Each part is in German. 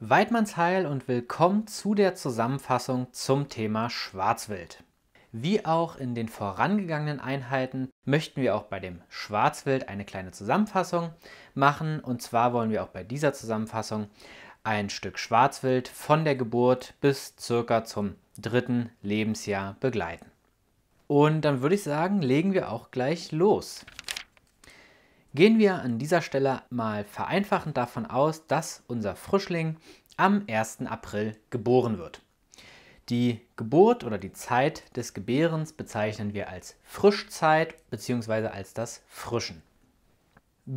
Weidmannsheil und willkommen zu der Zusammenfassung zum Thema Schwarzwild. Wie auch in den vorangegangenen Einheiten möchten wir auch bei dem Schwarzwild eine kleine Zusammenfassung machen. Und zwar wollen wir auch bei dieser Zusammenfassung ein Stück Schwarzwild von der Geburt bis circa zum dritten Lebensjahr begleiten. Und dann würde ich sagen, legen wir auch gleich los. Gehen wir an dieser Stelle mal vereinfachend davon aus, dass unser Frischling am 1. April geboren wird. Die Geburt oder die Zeit des Gebärens bezeichnen wir als Frischzeit bzw. als das Frischen.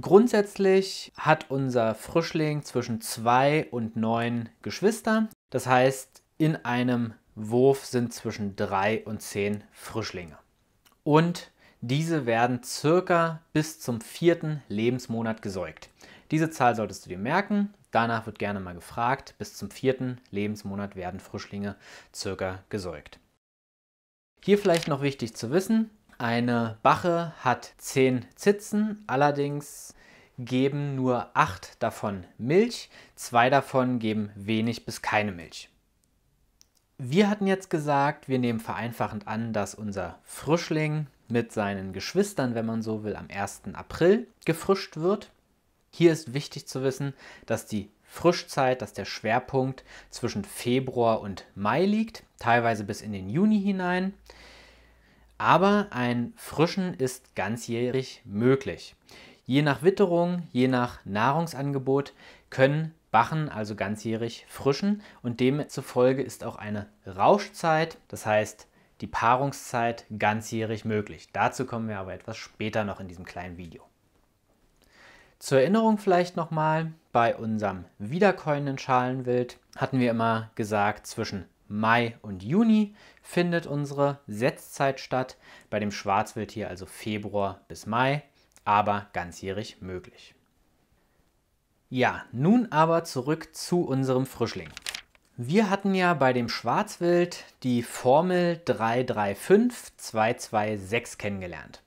Grundsätzlich hat unser Frischling zwischen zwei und neun Geschwister. Das heißt, in einem Wurf sind zwischen drei und zehn Frischlinge. Und diese werden circa bis zum vierten Lebensmonat gesäugt. Diese Zahl solltest du dir merken. Danach wird gerne mal gefragt. Bis zum vierten Lebensmonat werden Frischlinge circa gesäugt. Hier vielleicht noch wichtig zu wissen, eine Bache hat zehn Zitzen, allerdings geben nur acht davon Milch, zwei davon geben wenig bis keine Milch. Wir hatten jetzt gesagt, wir nehmen vereinfachend an, dass unser Frischling mit seinen Geschwistern, wenn man so will, am 1. April gefrischt wird. Hier ist wichtig zu wissen, dass die Frischzeit, dass der Schwerpunkt zwischen Februar und Mai liegt, teilweise bis in den Juni hinein. Aber ein Frischen ist ganzjährig möglich. Je nach Witterung, je nach Nahrungsangebot können Bachen also ganzjährig frischen und demzufolge ist auch eine Rauschzeit, das heißt die Paarungszeit ganzjährig möglich. Dazu kommen wir aber etwas später noch in diesem kleinen Video. Zur Erinnerung vielleicht nochmal, bei unserem wiederkäuenden Schalenwild hatten wir immer gesagt, zwischen Mai und Juni findet unsere Setzzeit statt, bei dem Schwarzwild hier also Februar bis Mai, aber ganzjährig möglich. Ja, nun aber zurück zu unserem Frischling. Wir hatten ja bei dem Schwarzwild die Formel 335226 kennengelernt.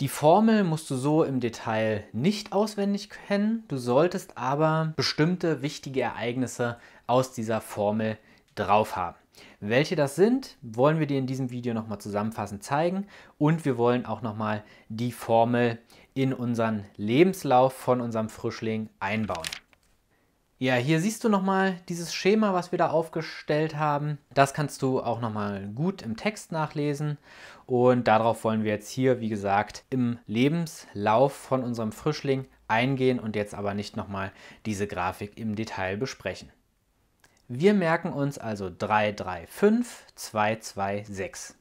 Die Formel musst du so im Detail nicht auswendig kennen, du solltest aber bestimmte wichtige Ereignisse aus dieser Formel drauf haben. Welche das sind, wollen wir dir in diesem Video nochmal zusammenfassend zeigen und wir wollen auch nochmal die Formel in unseren Lebenslauf von unserem Frischling einbauen. Ja, hier siehst du nochmal dieses Schema, was wir da aufgestellt haben. Das kannst du auch nochmal gut im Text nachlesen. Und darauf wollen wir jetzt hier, wie gesagt, im Lebenslauf von unserem Frischling eingehen und jetzt aber nicht nochmal diese Grafik im Detail besprechen. Wir merken uns also 335, 226.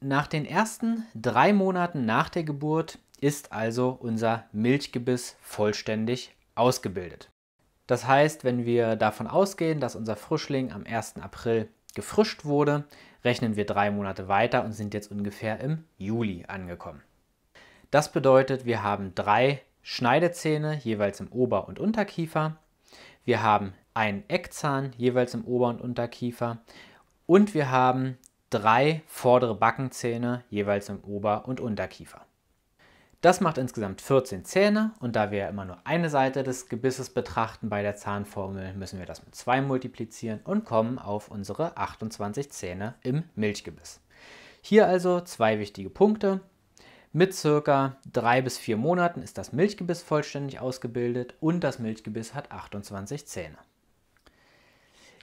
Nach den ersten drei Monaten nach der Geburt ist also unser Milchgebiss vollständig ausgebildet. Das heißt, wenn wir davon ausgehen, dass unser Frischling am 1. April gefrischt wurde, rechnen wir drei Monate weiter und sind jetzt ungefähr im Juli angekommen. Das bedeutet, wir haben drei Schneidezähne jeweils im Ober- und Unterkiefer. Wir haben einen Eckzahn jeweils im Ober- und Unterkiefer. Und wir haben drei vordere Backenzähne jeweils im Ober- und Unterkiefer. Das macht insgesamt 14 Zähne und da wir immer nur eine Seite des Gebisses betrachten bei der Zahnformel, müssen wir das mit 2 multiplizieren und kommen auf unsere 28 Zähne im Milchgebiss. Hier also zwei wichtige Punkte. Mit circa 3 bis 4 Monaten ist das Milchgebiss vollständig ausgebildet und das Milchgebiss hat 28 Zähne.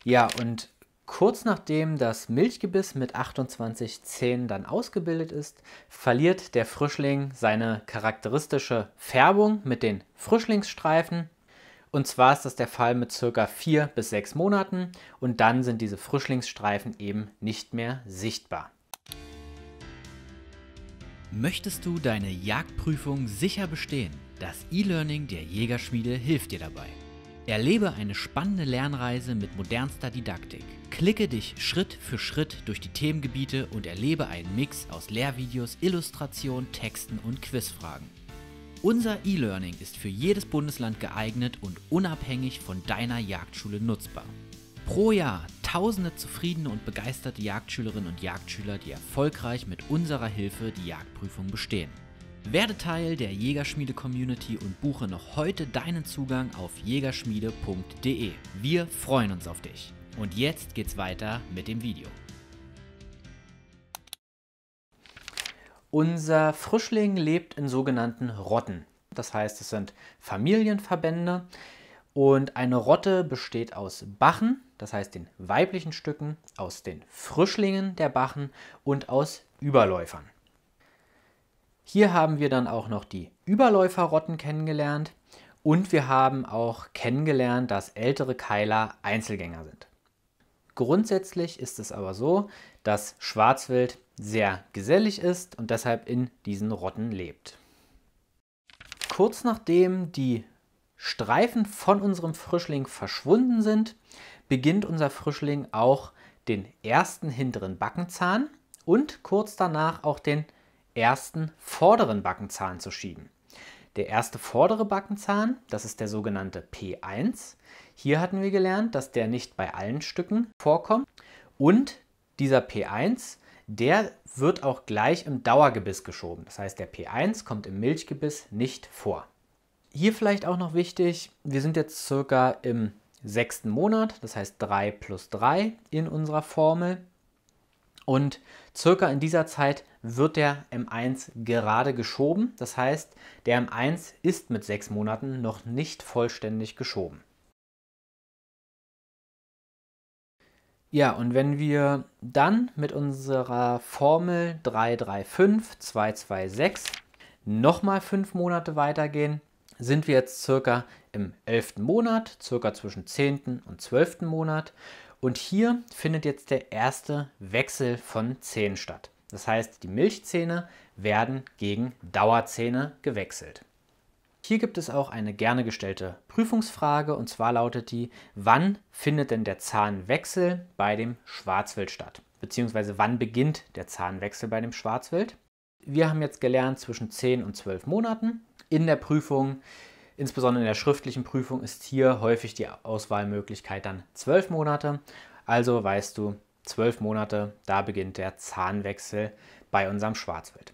Ja, und Kurz nachdem das Milchgebiss mit 28 Zähnen dann ausgebildet ist, verliert der Frischling seine charakteristische Färbung mit den Frischlingsstreifen. Und zwar ist das der Fall mit circa vier bis sechs Monaten und dann sind diese Frischlingsstreifen eben nicht mehr sichtbar. Möchtest du deine Jagdprüfung sicher bestehen? Das E-Learning der Jägerschmiede hilft dir dabei. Erlebe eine spannende Lernreise mit modernster Didaktik. Klicke dich Schritt für Schritt durch die Themengebiete und erlebe einen Mix aus Lehrvideos, Illustrationen, Texten und Quizfragen. Unser E-Learning ist für jedes Bundesland geeignet und unabhängig von deiner Jagdschule nutzbar. Pro Jahr tausende zufriedene und begeisterte Jagdschülerinnen und Jagdschüler, die erfolgreich mit unserer Hilfe die Jagdprüfung bestehen. Werde Teil der Jägerschmiede-Community und buche noch heute deinen Zugang auf jägerschmiede.de. Wir freuen uns auf dich! Und jetzt geht's weiter mit dem Video. Unser Frischling lebt in sogenannten Rotten. Das heißt, es sind Familienverbände und eine Rotte besteht aus Bachen, das heißt den weiblichen Stücken, aus den Frischlingen der Bachen und aus Überläufern. Hier haben wir dann auch noch die Überläuferrotten kennengelernt und wir haben auch kennengelernt, dass ältere Keiler Einzelgänger sind. Grundsätzlich ist es aber so, dass Schwarzwild sehr gesellig ist und deshalb in diesen Rotten lebt. Kurz nachdem die Streifen von unserem Frischling verschwunden sind, beginnt unser Frischling auch den ersten hinteren Backenzahn und kurz danach auch den ersten vorderen Backenzahn zu schieben. Der erste vordere Backenzahn, das ist der sogenannte P1, hier hatten wir gelernt, dass der nicht bei allen Stücken vorkommt und dieser P1, der wird auch gleich im Dauergebiss geschoben. Das heißt, der P1 kommt im Milchgebiss nicht vor. Hier vielleicht auch noch wichtig, wir sind jetzt circa im sechsten Monat, das heißt 3 plus 3 in unserer Formel. Und circa in dieser Zeit wird der M1 gerade geschoben. Das heißt, der M1 ist mit sechs Monaten noch nicht vollständig geschoben. Ja, und wenn wir dann mit unserer Formel 335 226 nochmal fünf Monate weitergehen, sind wir jetzt circa im 11. Monat, circa zwischen 10. und 12. Monat. Und hier findet jetzt der erste Wechsel von Zähnen statt. Das heißt, die Milchzähne werden gegen Dauerzähne gewechselt. Hier gibt es auch eine gerne gestellte Prüfungsfrage und zwar lautet die, wann findet denn der Zahnwechsel bei dem Schwarzwild statt? Beziehungsweise wann beginnt der Zahnwechsel bei dem Schwarzwild? Wir haben jetzt gelernt zwischen 10 und 12 Monaten. In der Prüfung, insbesondere in der schriftlichen Prüfung, ist hier häufig die Auswahlmöglichkeit dann 12 Monate. Also weißt du, 12 Monate, da beginnt der Zahnwechsel bei unserem Schwarzwild.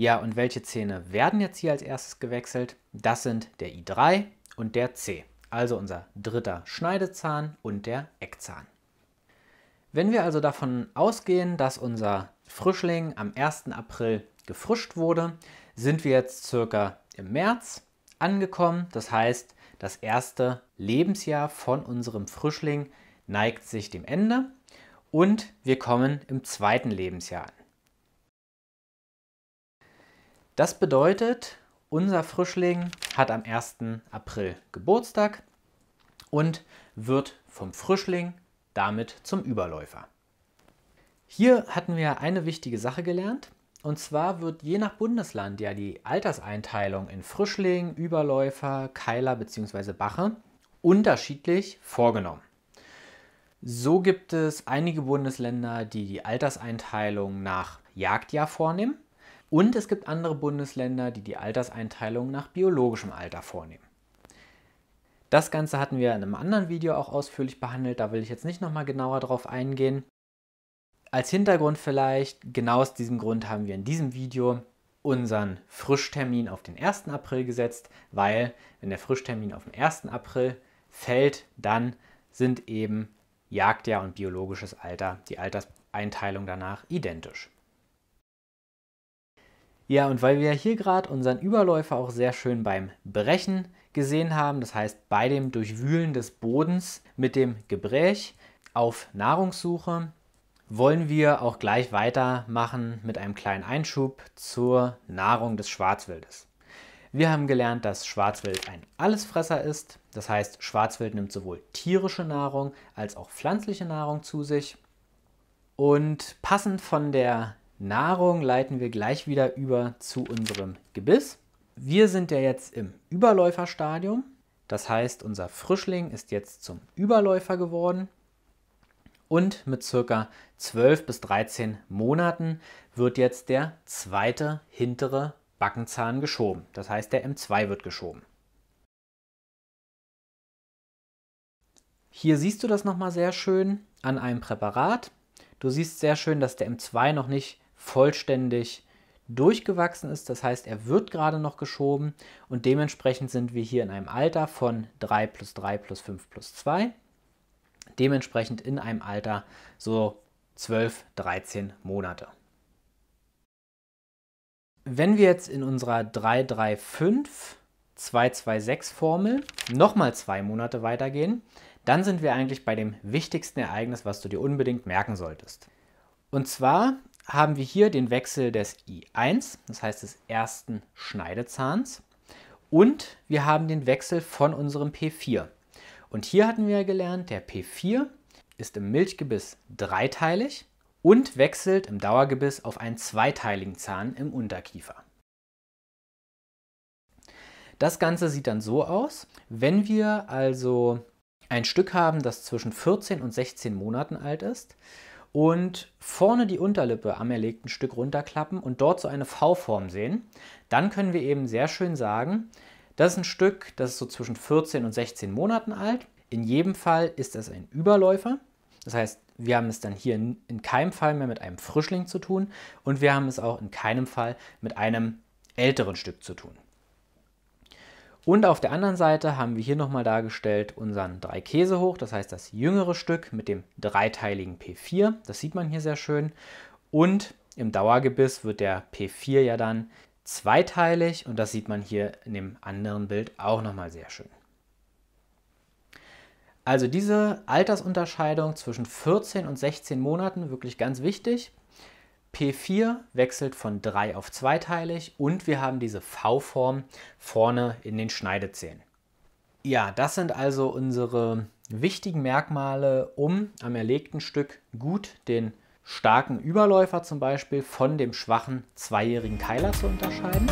Ja, und welche Zähne werden jetzt hier als erstes gewechselt? Das sind der I3 und der C, also unser dritter Schneidezahn und der Eckzahn. Wenn wir also davon ausgehen, dass unser Frischling am 1. April gefrischt wurde, sind wir jetzt circa im März angekommen. Das heißt, das erste Lebensjahr von unserem Frischling neigt sich dem Ende und wir kommen im zweiten Lebensjahr an. Das bedeutet, unser Frischling hat am 1. April Geburtstag und wird vom Frischling damit zum Überläufer. Hier hatten wir eine wichtige Sache gelernt. Und zwar wird je nach Bundesland ja die Alterseinteilung in Frischling, Überläufer, Keiler bzw. Bache unterschiedlich vorgenommen. So gibt es einige Bundesländer, die die Alterseinteilung nach Jagdjahr vornehmen und es gibt andere Bundesländer, die die Alterseinteilung nach biologischem Alter vornehmen. Das Ganze hatten wir in einem anderen Video auch ausführlich behandelt, da will ich jetzt nicht nochmal genauer drauf eingehen. Als Hintergrund vielleicht, genau aus diesem Grund haben wir in diesem Video unseren Frischtermin auf den 1. April gesetzt, weil wenn der Frischtermin auf den 1. April fällt, dann sind eben Jagdjahr und biologisches Alter, die Alterseinteilung danach identisch. Ja, und weil wir hier gerade unseren Überläufer auch sehr schön beim Brechen gesehen haben, das heißt bei dem Durchwühlen des Bodens mit dem Gebräch auf Nahrungssuche, wollen wir auch gleich weitermachen mit einem kleinen Einschub zur Nahrung des Schwarzwildes. Wir haben gelernt, dass Schwarzwild ein Allesfresser ist. Das heißt, Schwarzwild nimmt sowohl tierische Nahrung als auch pflanzliche Nahrung zu sich. Und passend von der Nahrung leiten wir gleich wieder über zu unserem Gebiss. Wir sind ja jetzt im Überläuferstadium. Das heißt, unser Frischling ist jetzt zum Überläufer geworden. Und mit circa 12 bis 13 Monaten wird jetzt der zweite hintere Backenzahn geschoben. Das heißt, der M2 wird geschoben. Hier siehst du das nochmal sehr schön an einem Präparat. Du siehst sehr schön, dass der M2 noch nicht vollständig durchgewachsen ist. Das heißt, er wird gerade noch geschoben und dementsprechend sind wir hier in einem Alter von 3 plus 3 plus 5 plus 2. Dementsprechend in einem Alter so 12, 13 Monate. Wenn wir jetzt in unserer 335 226 Formel nochmal zwei Monate weitergehen, dann sind wir eigentlich bei dem wichtigsten Ereignis, was du dir unbedingt merken solltest. Und zwar haben wir hier den Wechsel des I1, das heißt des ersten Schneidezahns, und wir haben den Wechsel von unserem P4. Und hier hatten wir gelernt, der P4 ist im Milchgebiss dreiteilig und wechselt im Dauergebiss auf einen zweiteiligen Zahn im Unterkiefer. Das Ganze sieht dann so aus, wenn wir also ein Stück haben, das zwischen 14 und 16 Monaten alt ist, und vorne die Unterlippe am erlegten Stück runterklappen und dort so eine V-Form sehen, dann können wir eben sehr schön sagen, das ist ein Stück, das ist so zwischen 14 und 16 Monaten alt. In jedem Fall ist das ein Überläufer. Das heißt, wir haben es dann hier in keinem Fall mehr mit einem Frischling zu tun und wir haben es auch in keinem Fall mit einem älteren Stück zu tun. Und auf der anderen Seite haben wir hier nochmal dargestellt unseren Dreikäsehoch, das heißt das jüngere Stück mit dem dreiteiligen P4, das sieht man hier sehr schön. Und im Dauergebiss wird der P4 ja dann zweiteilig und das sieht man hier in dem anderen Bild auch nochmal sehr schön. Also diese Altersunterscheidung zwischen 14 und 16 Monaten wirklich ganz wichtig. P4 wechselt von 3 auf zweiteilig und wir haben diese V-Form vorne in den Schneidezähnen. Ja, das sind also unsere wichtigen Merkmale, um am erlegten Stück gut den starken Überläufer zum Beispiel von dem schwachen zweijährigen Keiler zu unterscheiden.